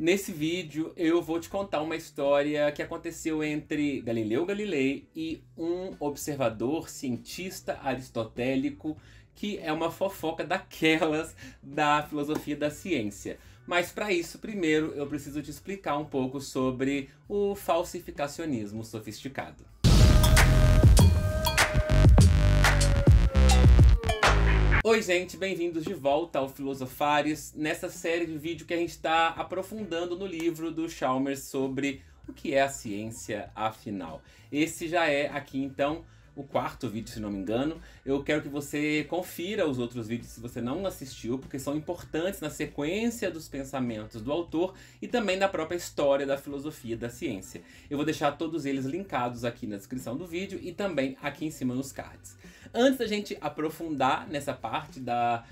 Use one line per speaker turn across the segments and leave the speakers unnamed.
Nesse vídeo eu vou te contar uma história que aconteceu entre Galileu Galilei e um observador cientista aristotélico que é uma fofoca daquelas da filosofia da ciência. Mas para isso, primeiro eu preciso te explicar um pouco sobre o falsificacionismo sofisticado. Oi gente, bem-vindos de volta ao Filosofares, nessa série de vídeo que a gente está aprofundando no livro do Chalmers sobre o que é a ciência afinal. Esse já é aqui então o quarto vídeo, se não me engano. Eu quero que você confira os outros vídeos se você não assistiu, porque são importantes na sequência dos pensamentos do autor e também na própria história da filosofia da ciência. Eu vou deixar todos eles linkados aqui na descrição do vídeo e também aqui em cima nos cards. Antes da gente aprofundar nessa parte da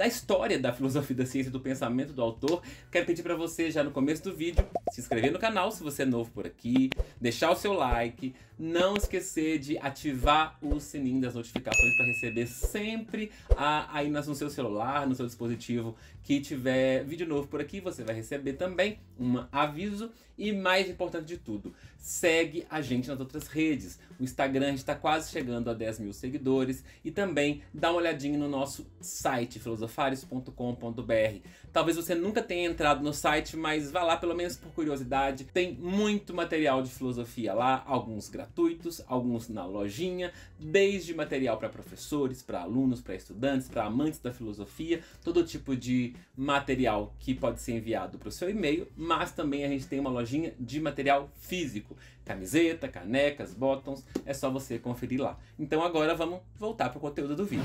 da história da filosofia da ciência e do pensamento do autor, quero pedir para você, já no começo do vídeo, se inscrever no canal se você é novo por aqui, deixar o seu like, não esquecer de ativar o sininho das notificações para receber sempre a, aí no seu celular, no seu dispositivo que tiver vídeo novo por aqui, você vai receber também um aviso. E mais importante de tudo, segue a gente nas outras redes. O Instagram está quase chegando a 10 mil seguidores e também dá uma olhadinha no nosso site filosofia fares.com.br. Talvez você nunca tenha entrado no site, mas vá lá pelo menos por curiosidade. Tem muito material de filosofia lá, alguns gratuitos, alguns na lojinha, desde material para professores, para alunos, para estudantes, para amantes da filosofia, todo tipo de material que pode ser enviado para o seu e-mail, mas também a gente tem uma lojinha de material físico, camiseta, canecas, botões. é só você conferir lá. Então agora vamos voltar para o conteúdo do vídeo.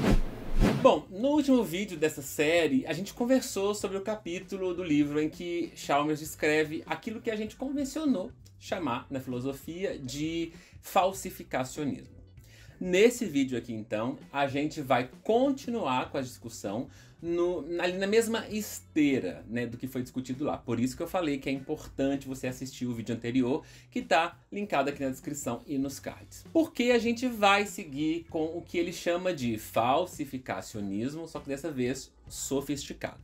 Bom, no último vídeo dessa série, a gente conversou sobre o capítulo do livro em que Chalmers descreve aquilo que a gente convencionou chamar na filosofia de falsificacionismo. Nesse vídeo aqui, então, a gente vai continuar com a discussão no, ali na mesma esteira né, do que foi discutido lá. Por isso que eu falei que é importante você assistir o vídeo anterior, que está linkado aqui na descrição e nos cards. Porque a gente vai seguir com o que ele chama de falsificacionismo, só que dessa vez sofisticado.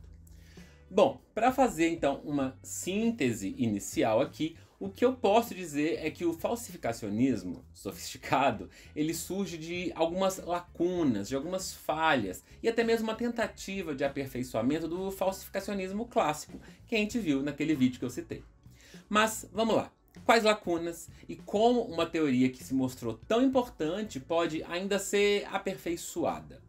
Bom, para fazer então uma síntese inicial aqui, o que eu posso dizer é que o falsificacionismo sofisticado, ele surge de algumas lacunas, de algumas falhas e até mesmo uma tentativa de aperfeiçoamento do falsificacionismo clássico, que a gente viu naquele vídeo que eu citei. Mas vamos lá. Quais lacunas e como uma teoria que se mostrou tão importante pode ainda ser aperfeiçoada?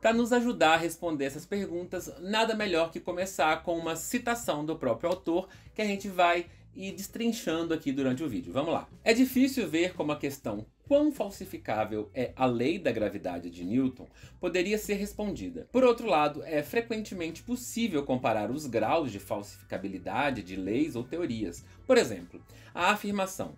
Para nos ajudar a responder essas perguntas, nada melhor que começar com uma citação do próprio autor que a gente vai e destrinchando aqui durante o vídeo. Vamos lá. É difícil ver como a questão quão falsificável é a lei da gravidade de Newton poderia ser respondida. Por outro lado, é frequentemente possível comparar os graus de falsificabilidade de leis ou teorias. Por exemplo, a afirmação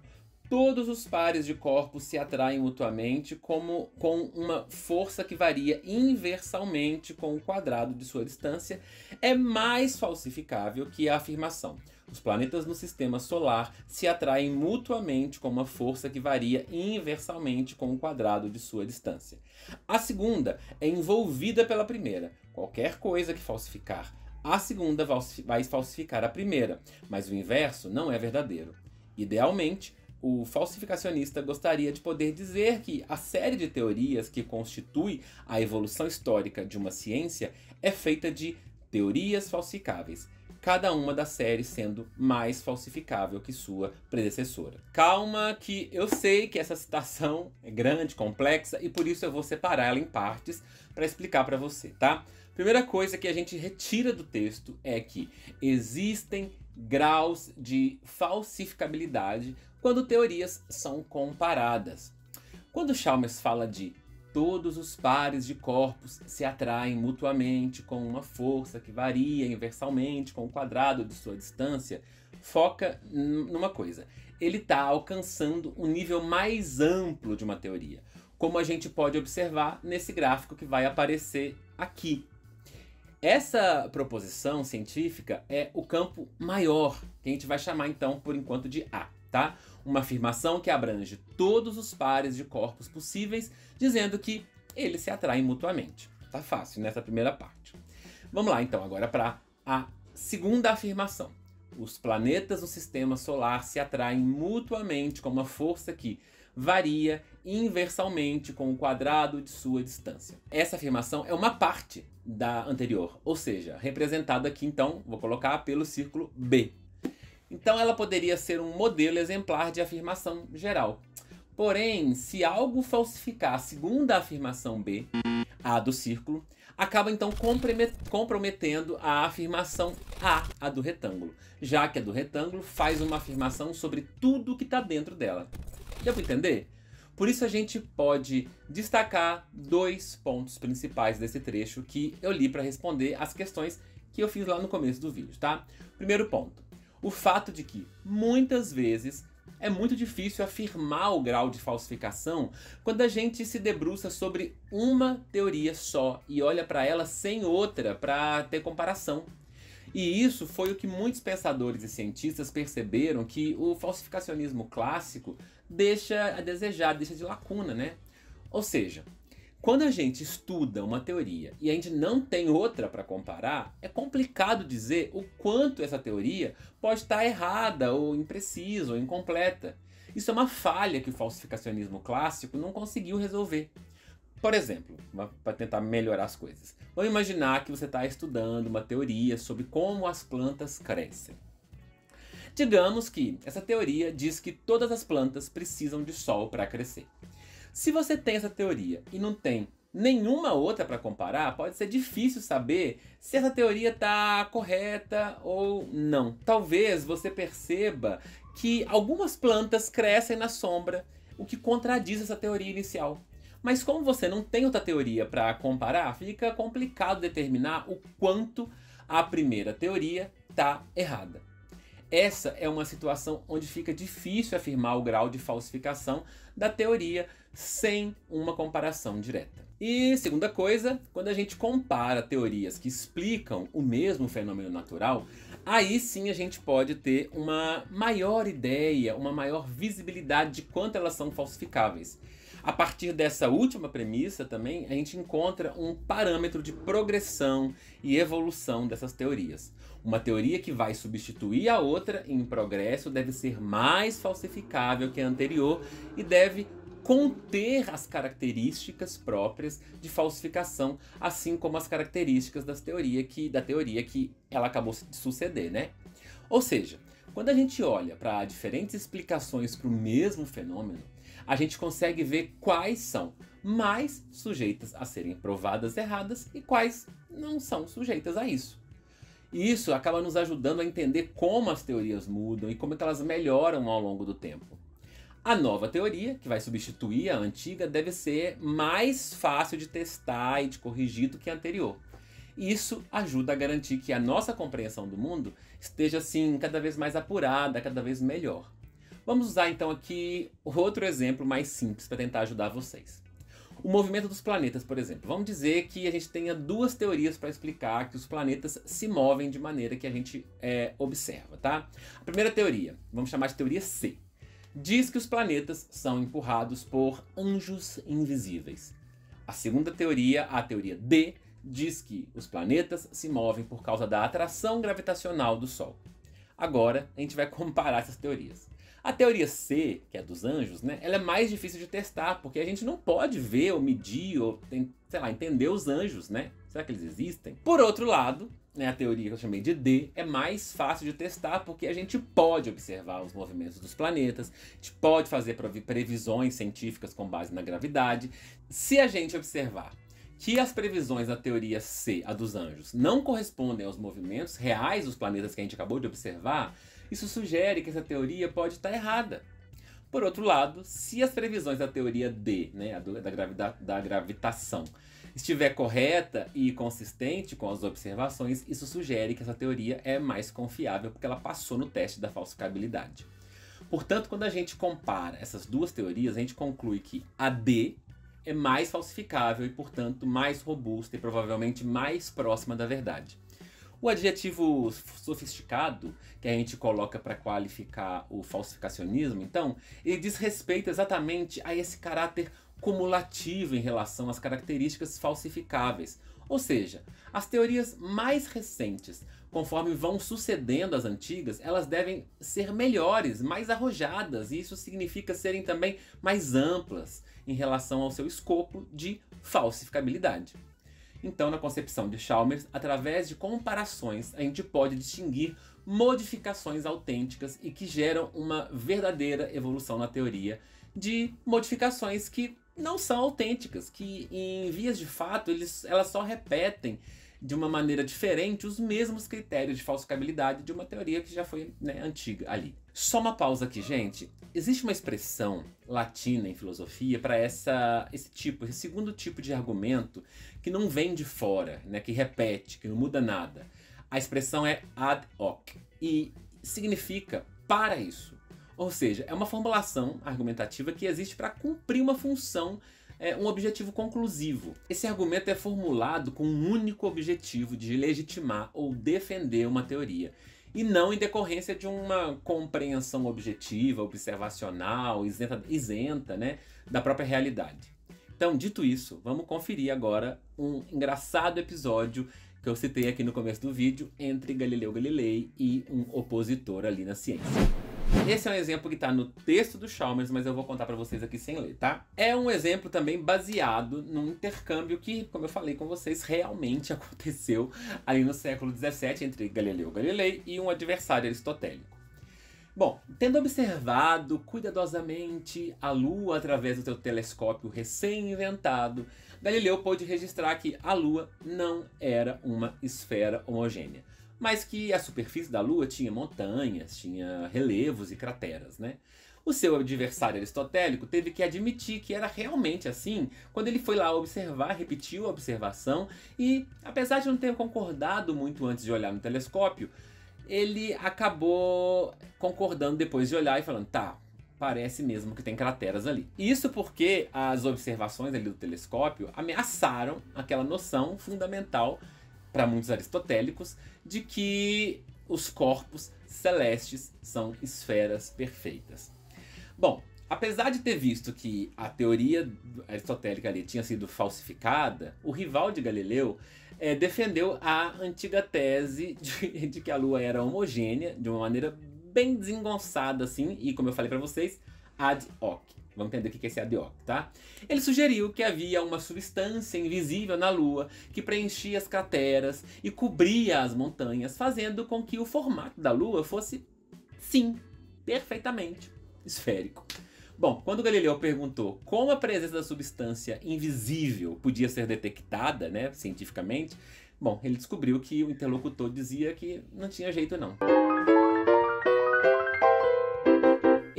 todos os pares de corpos se atraem mutuamente como com uma força que varia inversalmente com o quadrado de sua distância é mais falsificável que a afirmação os planetas no sistema solar se atraem mutuamente com uma força que varia inversamente com o quadrado de sua distância. A segunda é envolvida pela primeira. Qualquer coisa que falsificar a segunda vai falsificar a primeira, mas o inverso não é verdadeiro. Idealmente, o falsificacionista gostaria de poder dizer que a série de teorias que constitui a evolução histórica de uma ciência é feita de teorias falsificáveis, cada uma das séries sendo mais falsificável que sua predecessora. Calma que eu sei que essa citação é grande, complexa e por isso eu vou separar ela em partes para explicar para você, tá? Primeira coisa que a gente retira do texto é que existem graus de falsificabilidade quando teorias são comparadas. Quando Chalmers fala de todos os pares de corpos se atraem mutuamente com uma força que varia inversamente com o quadrado de sua distância, foca numa coisa. Ele está alcançando um nível mais amplo de uma teoria, como a gente pode observar nesse gráfico que vai aparecer aqui. Essa proposição científica é o campo maior, que a gente vai chamar então por enquanto de A, tá? uma afirmação que abrange todos os pares de corpos possíveis, dizendo que eles se atraem mutuamente. Tá fácil nessa primeira parte. Vamos lá então agora para a segunda afirmação. Os planetas do sistema solar se atraem mutuamente com uma força que varia inversalmente com o quadrado de sua distância. Essa afirmação é uma parte da anterior, ou seja, representada aqui então, vou colocar pelo círculo B, então ela poderia ser um modelo exemplar de afirmação geral. Porém, se algo falsificar a segunda afirmação B, a do círculo, acaba então comprometendo a afirmação A, a do retângulo, já que a do retângulo faz uma afirmação sobre tudo que está dentro dela. Deu para entender? Por isso a gente pode destacar dois pontos principais desse trecho que eu li para responder as questões que eu fiz lá no começo do vídeo, tá? Primeiro ponto o fato de que, muitas vezes, é muito difícil afirmar o grau de falsificação quando a gente se debruça sobre uma teoria só e olha para ela sem outra para ter comparação. E isso foi o que muitos pensadores e cientistas perceberam que o falsificacionismo clássico deixa a desejar, deixa de lacuna, né? Ou seja, quando a gente estuda uma teoria e a gente não tem outra para comparar, é complicado dizer o quanto essa teoria pode estar errada, ou imprecisa, ou incompleta. Isso é uma falha que o falsificacionismo clássico não conseguiu resolver. Por exemplo, para tentar melhorar as coisas, vamos imaginar que você está estudando uma teoria sobre como as plantas crescem. Digamos que essa teoria diz que todas as plantas precisam de sol para crescer. Se você tem essa teoria e não tem nenhuma outra para comparar, pode ser difícil saber se essa teoria está correta ou não. Talvez você perceba que algumas plantas crescem na sombra, o que contradiz essa teoria inicial. Mas como você não tem outra teoria para comparar, fica complicado determinar o quanto a primeira teoria está errada. Essa é uma situação onde fica difícil afirmar o grau de falsificação da teoria sem uma comparação direta. E segunda coisa, quando a gente compara teorias que explicam o mesmo fenômeno natural, aí sim a gente pode ter uma maior ideia, uma maior visibilidade de quanto elas são falsificáveis. A partir dessa última premissa também, a gente encontra um parâmetro de progressão e evolução dessas teorias. Uma teoria que vai substituir a outra em progresso deve ser mais falsificável que a anterior e deve conter as características próprias de falsificação, assim como as características das teoria que, da teoria que ela acabou de suceder, né? Ou seja, quando a gente olha para diferentes explicações para o mesmo fenômeno, a gente consegue ver quais são mais sujeitas a serem provadas erradas e quais não são sujeitas a isso. E isso acaba nos ajudando a entender como as teorias mudam e como é elas melhoram ao longo do tempo. A nova teoria, que vai substituir a antiga, deve ser mais fácil de testar e de corrigir do que a anterior. Isso ajuda a garantir que a nossa compreensão do mundo esteja assim cada vez mais apurada, cada vez melhor. Vamos usar então aqui outro exemplo mais simples para tentar ajudar vocês. O movimento dos planetas, por exemplo. Vamos dizer que a gente tenha duas teorias para explicar que os planetas se movem de maneira que a gente é, observa, tá? A primeira teoria, vamos chamar de teoria C diz que os planetas são empurrados por anjos invisíveis. A segunda teoria, a teoria D, diz que os planetas se movem por causa da atração gravitacional do Sol. Agora a gente vai comparar essas teorias. A teoria C, que é dos anjos, né, ela é mais difícil de testar, porque a gente não pode ver ou medir ou, sei lá, entender os anjos, né? Será que eles existem? Por outro lado, né, a teoria que eu chamei de D é mais fácil de testar porque a gente pode observar os movimentos dos planetas, a gente pode fazer previsões científicas com base na gravidade. Se a gente observar que as previsões da teoria C, a dos anjos, não correspondem aos movimentos reais dos planetas que a gente acabou de observar, isso sugere que essa teoria pode estar errada. Por outro lado, se as previsões da teoria D, né, da, gravida, da gravitação, estiver correta e consistente com as observações, isso sugere que essa teoria é mais confiável porque ela passou no teste da falsificabilidade. Portanto, quando a gente compara essas duas teorias, a gente conclui que a D é mais falsificável e, portanto, mais robusta e provavelmente mais próxima da verdade. O adjetivo sofisticado, que a gente coloca para qualificar o falsificacionismo, então, ele diz respeito exatamente a esse caráter cumulativo em relação às características falsificáveis. Ou seja, as teorias mais recentes, conforme vão sucedendo as antigas, elas devem ser melhores, mais arrojadas, e isso significa serem também mais amplas em relação ao seu escopo de falsificabilidade. Então, na concepção de Chalmers, através de comparações, a gente pode distinguir modificações autênticas e que geram uma verdadeira evolução na teoria de modificações que não são autênticas, que em vias de fato eles, elas só repetem de uma maneira diferente os mesmos critérios de falsificabilidade de uma teoria que já foi né, antiga ali. Só uma pausa aqui, gente. Existe uma expressão latina em filosofia para essa esse tipo, esse segundo tipo de argumento que não vem de fora, né, que repete, que não muda nada. A expressão é ad hoc e significa para isso. Ou seja, é uma formulação argumentativa que existe para cumprir uma função é, um objetivo conclusivo. Esse argumento é formulado com um único objetivo de legitimar ou defender uma teoria e não em decorrência de uma compreensão objetiva, observacional, isenta, isenta né, da própria realidade. Então, dito isso, vamos conferir agora um engraçado episódio que eu citei aqui no começo do vídeo entre Galileu Galilei e um opositor ali na ciência. Esse é um exemplo que tá no texto do Chalmers, mas eu vou contar para vocês aqui sem ler, tá? É um exemplo também baseado num intercâmbio que, como eu falei com vocês, realmente aconteceu ali no século 17 entre Galileu Galilei e um adversário aristotélico. Bom, tendo observado cuidadosamente a Lua através do seu telescópio recém-inventado, Galileu pôde registrar que a Lua não era uma esfera homogênea mas que a superfície da Lua tinha montanhas, tinha relevos e crateras, né? O seu adversário aristotélico teve que admitir que era realmente assim quando ele foi lá observar, repetiu a observação e, apesar de não ter concordado muito antes de olhar no telescópio, ele acabou concordando depois de olhar e falando: tá, parece mesmo que tem crateras ali. Isso porque as observações ali do telescópio ameaçaram aquela noção fundamental para muitos aristotélicos, de que os corpos celestes são esferas perfeitas. Bom, apesar de ter visto que a teoria aristotélica ali tinha sido falsificada, o rival de Galileu é, defendeu a antiga tese de, de que a Lua era homogênea de uma maneira bem desengonçada assim, e como eu falei para vocês, ad hoc. Vamos entender o que é esse ADOC, tá? Ele sugeriu que havia uma substância invisível na Lua que preenchia as crateras e cobria as montanhas, fazendo com que o formato da Lua fosse, sim, perfeitamente esférico. Bom, quando Galileu perguntou como a presença da substância invisível podia ser detectada, né, cientificamente, bom, ele descobriu que o interlocutor dizia que não tinha jeito não.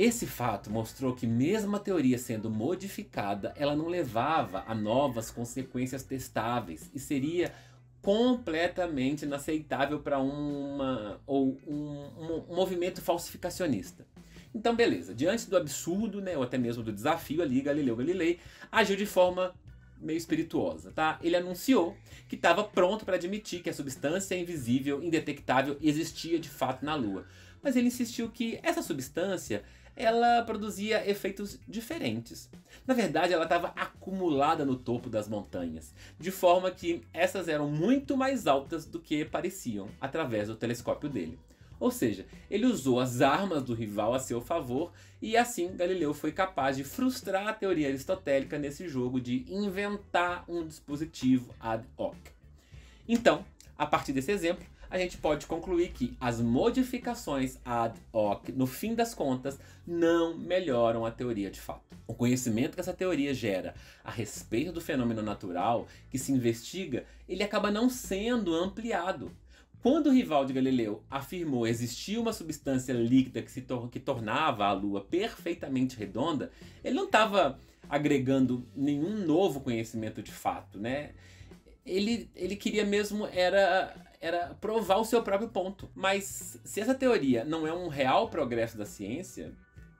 Esse fato mostrou que, mesmo a teoria sendo modificada, ela não levava a novas consequências testáveis e seria completamente inaceitável para uma ou um, um, movimento falsificacionista. Então, beleza, diante do absurdo, né, ou até mesmo do desafio ali, Galileu Galilei agiu de forma meio espirituosa, tá? Ele anunciou que estava pronto para admitir que a substância invisível, indetectável, existia de fato na Lua. Mas ele insistiu que essa substância ela produzia efeitos diferentes. Na verdade, ela estava acumulada no topo das montanhas, de forma que essas eram muito mais altas do que pareciam através do telescópio dele. Ou seja, ele usou as armas do rival a seu favor e assim Galileu foi capaz de frustrar a teoria aristotélica nesse jogo de inventar um dispositivo ad hoc. Então, a partir desse exemplo, a gente pode concluir que as modificações ad hoc, no fim das contas, não melhoram a teoria de fato. O conhecimento que essa teoria gera a respeito do fenômeno natural que se investiga, ele acaba não sendo ampliado. Quando o rival de Galileu afirmou existir uma substância líquida que, se tor que tornava a Lua perfeitamente redonda, ele não estava agregando nenhum novo conhecimento de fato, né? Ele, ele queria mesmo era era provar o seu próprio ponto. Mas se essa teoria não é um real progresso da ciência,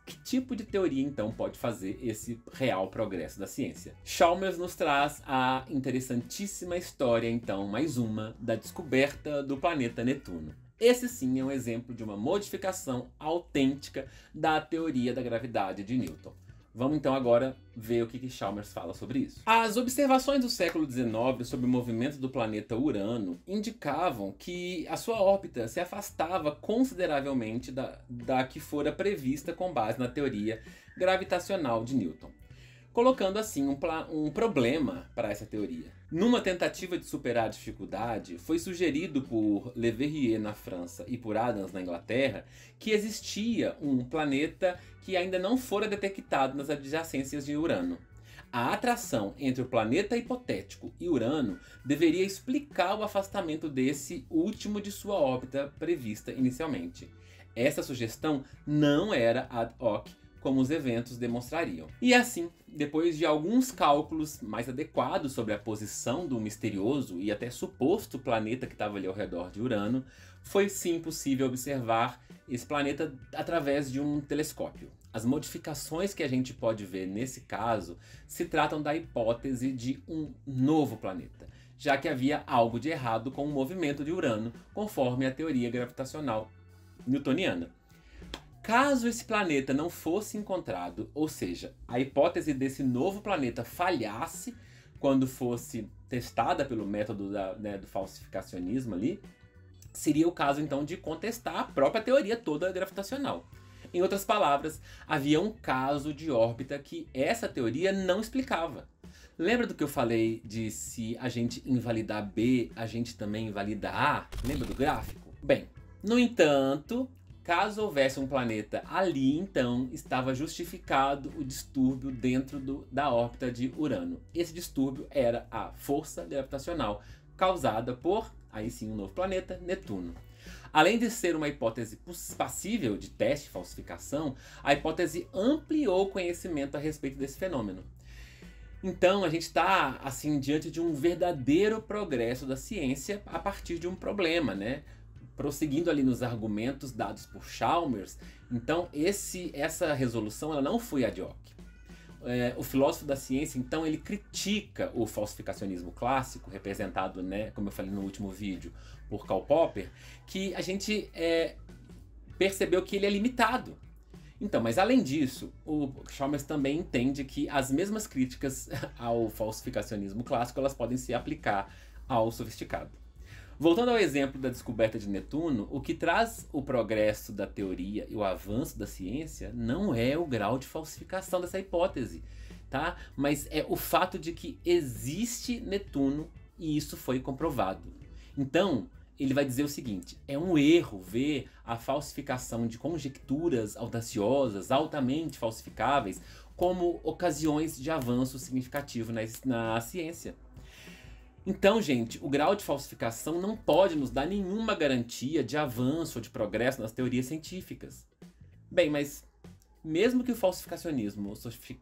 que tipo de teoria então pode fazer esse real progresso da ciência? Chalmers nos traz a interessantíssima história, então, mais uma, da descoberta do planeta Netuno. Esse sim é um exemplo de uma modificação autêntica da teoria da gravidade de Newton. Vamos então agora ver o que, que Chalmers fala sobre isso. As observações do século XIX sobre o movimento do planeta Urano indicavam que a sua órbita se afastava consideravelmente da, da que fora prevista com base na teoria gravitacional de Newton colocando assim um, um problema para essa teoria. Numa tentativa de superar a dificuldade, foi sugerido por Le Verrier na França e por Adams na Inglaterra que existia um planeta que ainda não fora detectado nas adjacências de Urano. A atração entre o planeta hipotético e Urano deveria explicar o afastamento desse último de sua órbita prevista inicialmente. Essa sugestão não era ad hoc como os eventos demonstrariam. E assim, depois de alguns cálculos mais adequados sobre a posição do misterioso e até suposto planeta que estava ali ao redor de Urano, foi sim possível observar esse planeta através de um telescópio. As modificações que a gente pode ver nesse caso se tratam da hipótese de um novo planeta, já que havia algo de errado com o movimento de Urano, conforme a teoria gravitacional newtoniana. Caso esse planeta não fosse encontrado, ou seja, a hipótese desse novo planeta falhasse quando fosse testada pelo método da, né, do falsificacionismo ali, seria o caso então de contestar a própria teoria toda gravitacional. Em outras palavras, havia um caso de órbita que essa teoria não explicava. Lembra do que eu falei de se a gente invalidar B, a gente também invalida A? Lembra do gráfico? Bem, no entanto, Caso houvesse um planeta ali, então, estava justificado o distúrbio dentro do, da órbita de Urano. Esse distúrbio era a força gravitacional causada por, aí sim, um novo planeta, Netuno. Além de ser uma hipótese passível de teste e falsificação, a hipótese ampliou o conhecimento a respeito desse fenômeno. Então, a gente está assim diante de um verdadeiro progresso da ciência a partir de um problema, né? prosseguindo ali nos argumentos dados por Chalmers, então esse, essa resolução ela não foi ad hoc. É, o filósofo da ciência, então, ele critica o falsificacionismo clássico, representado, né, como eu falei no último vídeo, por Karl Popper, que a gente é, percebeu que ele é limitado. Então, mas além disso, o Chalmers também entende que as mesmas críticas ao falsificacionismo clássico elas podem se aplicar ao sofisticado. Voltando ao exemplo da descoberta de Netuno, o que traz o progresso da teoria e o avanço da ciência não é o grau de falsificação dessa hipótese, tá? Mas é o fato de que existe Netuno e isso foi comprovado. Então, ele vai dizer o seguinte: é um erro ver a falsificação de conjecturas audaciosas, altamente falsificáveis, como ocasiões de avanço significativo na, na ciência. Então, gente, o grau de falsificação não pode nos dar nenhuma garantia de avanço ou de progresso nas teorias científicas. Bem, mas mesmo que o falsificacionismo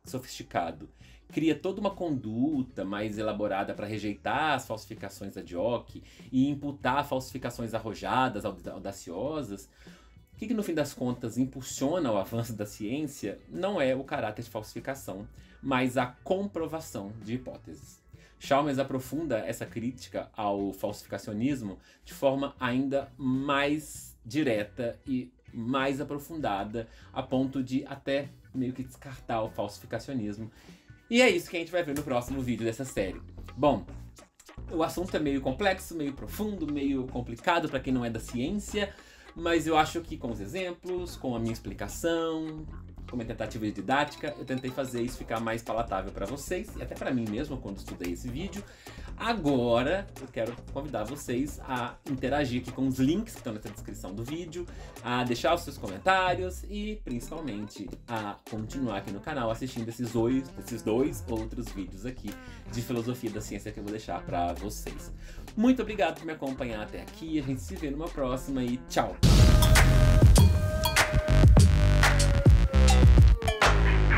sofisticado cria toda uma conduta mais elaborada para rejeitar as falsificações da Dioc e imputar falsificações arrojadas, audaciosas, o que, que no fim das contas impulsiona o avanço da ciência não é o caráter de falsificação, mas a comprovação de hipóteses. Chalmers aprofunda essa crítica ao falsificacionismo de forma ainda mais direta e mais aprofundada, a ponto de até meio que descartar o falsificacionismo. E é isso que a gente vai ver no próximo vídeo dessa série. Bom, o assunto é meio complexo, meio profundo, meio complicado para quem não é da ciência, mas eu acho que com os exemplos, com a minha explicação, como é tentativa de didática, eu tentei fazer isso ficar mais palatável para vocês e até para mim mesmo quando estudei esse vídeo. Agora eu quero convidar vocês a interagir aqui com os links que estão nessa descrição do vídeo, a deixar os seus comentários e principalmente a continuar aqui no canal assistindo esses dois, esses dois outros vídeos aqui de filosofia da ciência que eu vou deixar para vocês. Muito obrigado por me acompanhar até aqui, a gente se vê numa próxima e tchau!